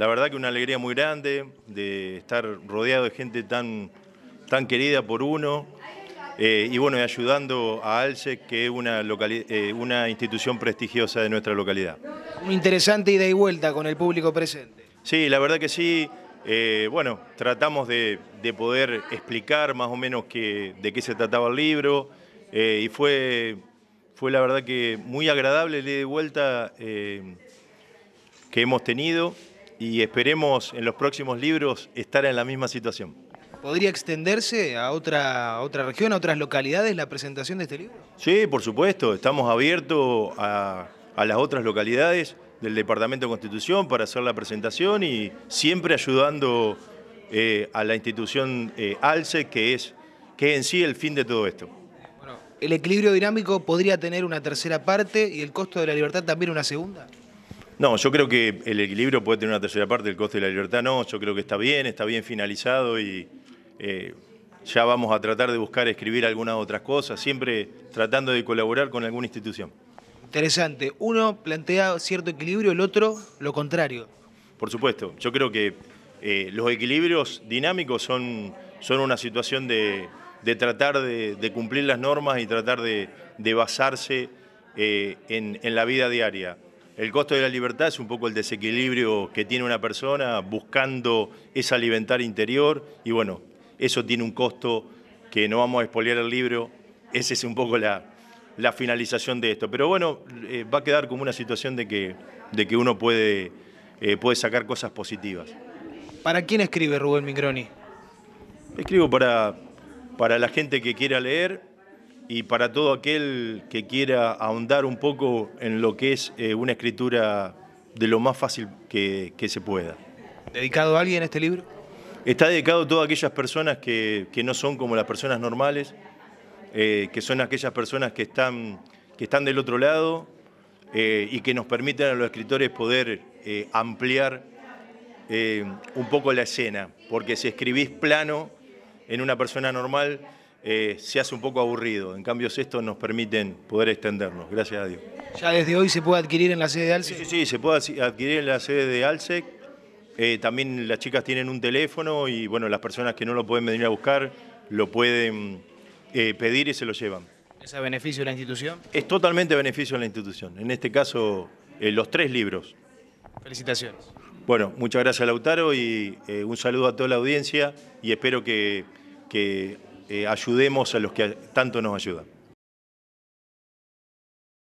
la verdad que una alegría muy grande de estar rodeado de gente tan, tan querida por uno. Eh, y bueno, ayudando a Alce, que es una, eh, una institución prestigiosa de nuestra localidad. Una interesante ida y vuelta con el público presente. Sí, la verdad que sí. Eh, bueno, tratamos de, poder explicar más o menos de qué se trataba el libro y fue, fue la verdad que muy agradable la ida y vuelta que hemos tenido y esperemos en los próximos libros estar en la misma situación. ¿Podría extenderse a otra, otra región, a otras localidades la presentación de este libro? Sí, por supuesto, estamos abiertos a, las otras localidades del Departamento de Constitución para hacer la presentación y siempre ayudando eh, a la institución eh, ALCE, que es, que en sí el fin de todo esto. ¿El equilibrio dinámico podría tener una tercera parte y el costo de la libertad también una segunda? No, yo creo que el equilibrio puede tener una tercera parte, el coste de la libertad no, yo creo que está bien, está bien finalizado y eh, ya vamos a tratar de buscar escribir algunas otras cosas, siempre tratando de colaborar con alguna institución. Interesante, uno plantea cierto equilibrio, el otro lo contrario. Por supuesto, yo creo que eh, los equilibrios dinámicos son, una situación de, tratar de, cumplir las normas y tratar de, basarse eh, en la vida diaria. El costo de la libertad es un poco el desequilibrio que tiene una persona buscando esa alimentar interior y bueno, eso tiene un costo que no vamos a expoliar el libro, esa es un poco la, finalización de esto. Pero bueno, eh, va a quedar como una situación de que, de que uno puede, eh, puede sacar cosas positivas. ¿Para quién escribe Rubén Microni? Escribo para, para la gente que quiera leer, y para todo aquel que quiera ahondar un poco en lo que es eh, una escritura de lo más fácil que, se pueda. ¿Dedicado a alguien este libro? Está dedicado a todas aquellas personas que, no son como las personas normales, eh, que son aquellas personas que están, que están del otro lado eh, y que nos permiten a los escritores poder ampliar un poco la escena, porque si escribís plano en una persona normal, eh, se hace un poco aburrido. En cambio, estos nos permiten poder extendernos, gracias a Dios. ¿Ya desde hoy se puede adquirir en la sede de ALSEC? Sí, sí, se puede adquirir en la sede de ALSEC. Eh, también las chicas tienen un teléfono y bueno, las personas que no lo pueden venir a buscar lo pueden eh, pedir y se lo llevan. ¿Es a beneficio de la institución? Es totalmente beneficio de la institución. En este caso, los tres libros. Felicitaciones. Bueno, muchas gracias Lautaro y un saludo a toda la audiencia y espero que eh, ayudemos a los que tanto nos ayudan.